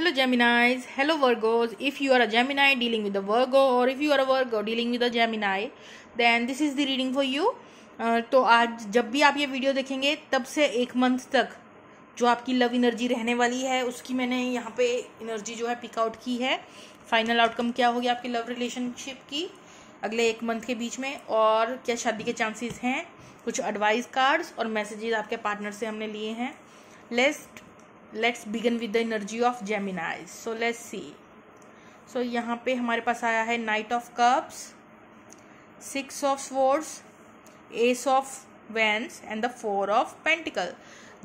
Hello Geminis, hello Virgos. If you are a Gemini dealing with a Virgo or if you are a Virgo dealing with a Gemini, then this is the reading for you. Uh, तो आज जब भी आप ये video देखेंगे तब से एक मंथ तक जो आपकी लव एनर्जी रहने वाली है उसकी मैंने यहाँ पे एनर्जी जो है पिक आउट की है फाइनल आउटकम क्या होगी आपकी लव रिलेशनशिप की अगले एक मंथ के बीच में और क्या शादी के चांसेस हैं कुछ एडवाइस कार्ड्स और मैसेजेस आपके पार्टनर से हमने लिए हैं लेस्ट let's begin with the energy of Geminis so let's see so यहाँ पे हमारे पास आया है knight of cups six of swords ace of wands and the four of pentacle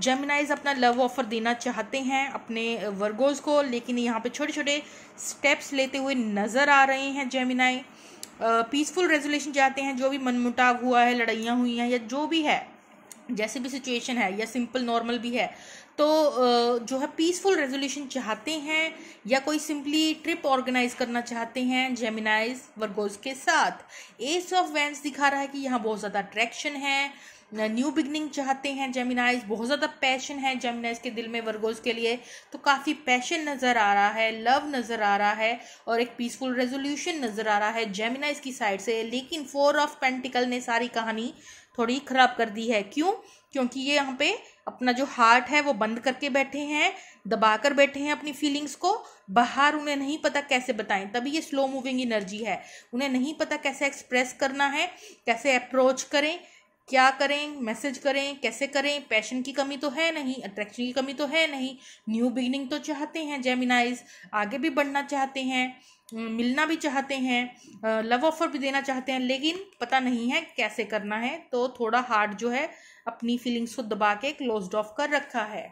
Geminis अपना लव ऑफर देना चाहते हैं अपने वर्गोज को लेकिन यहाँ पे छोटे छोटे स्टेप्स लेते हुए नज़र आ रहे हैं जेमिनाई पीसफुल रेजोल्यूशन चाहते हैं जो भी मनमुटाव हुआ है लड़ाइयाँ हुई हैं या जो भी है जैसे भी सिचुएशन है या सिंपल नॉर्मल भी है तो जो है पीसफुल रेजोल्यूशन चाहते हैं या कोई सिंपली ट्रिप ऑर्गेनाइज करना चाहते हैं जेमिनाइज वर्गोज के साथ एस ऑफ वेंस दिखा रहा है कि यहाँ बहुत ज़्यादा अट्रैक्शन है न्यू बिगनिंग चाहते हैं जेमिनाइज बहुत ज़्यादा पैशन है जेमिनाइज के दिल में वर्गोज के लिए तो काफ़ी पैशन नज़र आ रहा है लव नज़र आ रहा है और एक पीसफुल रेजोल्यूशन नज़र आ रहा है जेमिनाइज की साइड से लेकिन फोर ऑफ पेंटिकल ने सारी कहानी थोड़ी ख़राब कर दी है क्यों क्योंकि ये यहाँ पे अपना जो हार्ट है वो बंद करके बैठे हैं दबा कर बैठे हैं अपनी फीलिंग्स को बाहर उन्हें नहीं पता कैसे बताएं तभी ये स्लो मूविंग एनर्जी है उन्हें नहीं पता कैसे एक्सप्रेस करना है कैसे अप्रोच करें क्या करें मैसेज करें कैसे करें पैशन की कमी तो है नहीं अट्रैक्शन की कमी तो है नहीं न्यू बिगिनिंग तो चाहते हैं जेमिनाइज आगे भी बढ़ना चाहते हैं मिलना भी चाहते हैं लव ऑफर भी देना चाहते हैं लेकिन पता नहीं है कैसे करना है तो थोड़ा हार्ड जो है अपनी फीलिंग्स को दबा के क्लोज ऑफ कर रखा है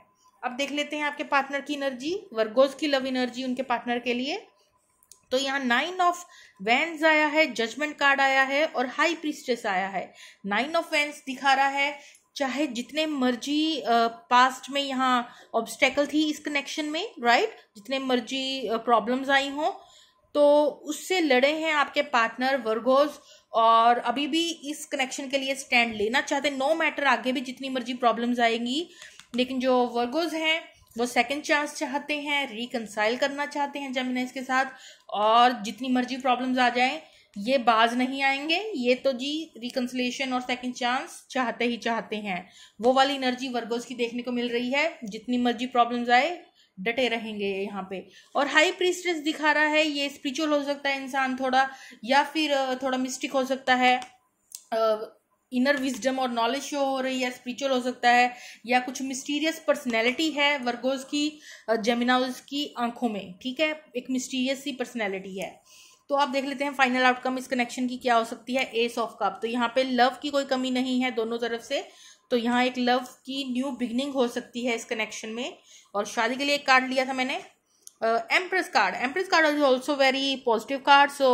अब देख लेते हैं आपके पार्टनर की एनर्जी वर्गोज की लव एनर्जी उनके पार्टनर के लिए तो यहाँ नाइन ऑफ वैंस आया है जजमेंट कार्ड आया है और हाई प्रिस्टेस आया है नाइन ऑफ वैंस दिखा रहा है चाहे जितने मर्जी पास्ट में यहाँ ऑब्स्टेकल थी इस कनेक्शन में राइट जितने मर्जी प्रॉब्लम्स आई हों तो उससे लड़े हैं आपके पार्टनर वर्गोज और अभी भी इस कनेक्शन के लिए स्टैंड लेना चाहते नो मैटर आगे भी जितनी मर्जी प्रॉब्लम्स आएंगी लेकिन जो वर्गोज हैं वो सेकंड चांस चाहते हैं रिकनसाइल करना चाहते हैं जमीनेस के साथ और जितनी मर्जी प्रॉब्लम्स आ जाएं ये बाज नहीं आएंगे ये तो जी रिकन्सलेशन और सेकंड चांस चाहते ही चाहते हैं वो वाली एनर्जी वर्गोज की देखने को मिल रही है जितनी मर्जी प्रॉब्लम्स आए डटे रहेंगे यहाँ पे और हाई प्रीस्ट्रेस दिखा रहा है ये स्पिरिचुअल हो सकता है इंसान थोड़ा या फिर थोड़ा मिस्टिक हो सकता है इनर विजडम और नॉलेज शो हो रही है स्पिरिचुअल हो सकता है या कुछ मिस्टीरियस पर्सनैलिटी है वर्गोज की जेमिनाउज की आंखों में ठीक है एक मिस्टीरियस सी पर्सनैलिटी है तो आप देख लेते हैं फाइनल आउटकम इस कनेक्शन की क्या हो सकती है एस ऑफ कप तो यहाँ पे लव की कोई कमी नहीं है दोनों तरफ से तो यहाँ एक लव की न्यू बिगनिंग हो सकती है इस कनेक्शन में और शादी के लिए एक कार्ड लिया था मैंने empress card empress card is also very positive card so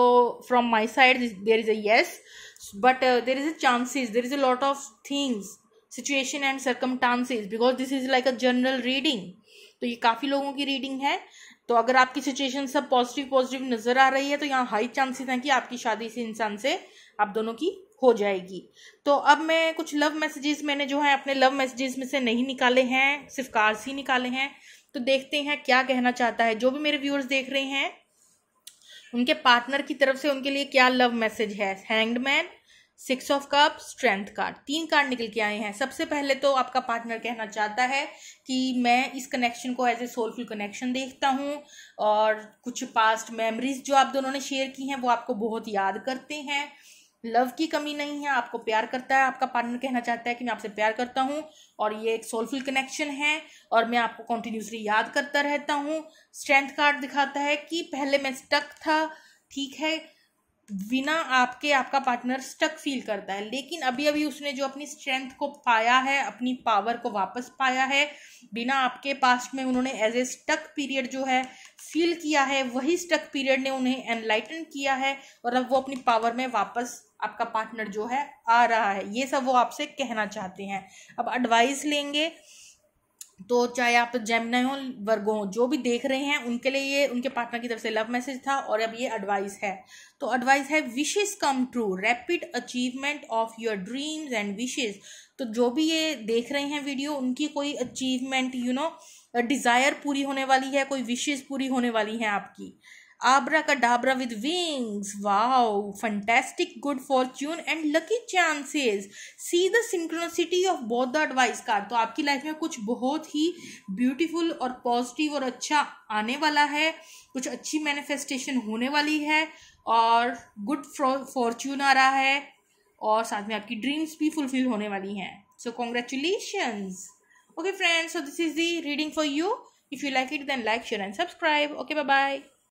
from my side there is a yes but uh, there is a chances there is a lot of things situation and circumstances because this is like a general reading तो ये काफ़ी लोगों की reading है तो अगर आपकी situation सब पॉजिटिव पॉजिटिव नज़र आ रही है तो यहाँ हाई चांसेस हैं कि आपकी शादी से इंसान से आप दोनों की हो जाएगी तो अब मैं कुछ लव मैसेजेस मैंने जो है अपने लव मैसेजेस में से नहीं निकाले हैं सिर्फ कार्स ही निकाले हैं तो देखते हैं क्या कहना चाहता है जो भी मेरे व्यूअर्स देख रहे हैं उनके पार्टनर की तरफ से उनके लिए क्या लव मैसेज है hanged man six of cup strength card तीन कार्ड निकल के आए हैं सबसे पहले तो आपका पार्टनर कहना चाहता है कि मैं इस कनेक्शन को एज ए सोलफुल कनेक्शन देखता हूँ और कुछ पास्ट मेमोरीज जो आप दोनों ने शेयर की हैं वो आपको बहुत याद करते हैं लव की कमी नहीं है आपको प्यार करता है आपका पार्टनर कहना चाहता है कि मैं आपसे प्यार करता हूँ और ये एक सोलफुल कनेक्शन है और मैं आपको कंटिन्यूसली याद करता रहता हूँ स्ट्रेंथ कार्ड दिखाता है कि पहले मैं स्टक था ठीक है बिना आपके आपका पार्टनर स्टक फील करता है लेकिन अभी अभी उसने जो अपनी स्ट्रेंथ को पाया है अपनी पावर को वापस पाया है बिना आपके पास्ट में उन्होंने एज ए स्टक पीरियड जो है फील किया है वही स्टक पीरियड ने उन्हें एनलाइटन किया है और अब वो अपनी पावर में वापस आपका पार्टनर जो है आ रहा है ये सब वो आपसे कहना चाहते हैं अब एडवाइस लेंगे तो चाहे आप जेमनाई हो वर्गो हो जो भी देख रहे हैं उनके लिए ये उनके पार्टनर की तरफ से लव मैसेज था और अब ये एडवाइस है तो एडवाइस है विशेष come true rapid achievement of your dreams and wishes तो जो भी ये देख रहे हैं वीडियो उनकी कोई अचीवमेंट यू नो डिज़ायर पूरी होने वाली है कोई विशेज पूरी होने वाली है आपकी abracadabra with wings wow fantastic good fortune and lucky chances see the synchronicity of both the advice card तो आपकी लाइफ में कुछ बहुत ही ब्यूटीफुल और पॉजिटिव और अच्छा आने वाला है कुछ अच्छी मैनिफेस्टेशन होने वाली है और गुड फॉर्च्यून आ रहा है और साथ में आपकी ड्रीम्स भी फुलफिल होने वाली हैं so congratulations okay friends so this is the reading for you if you like it then like share and subscribe okay bye bye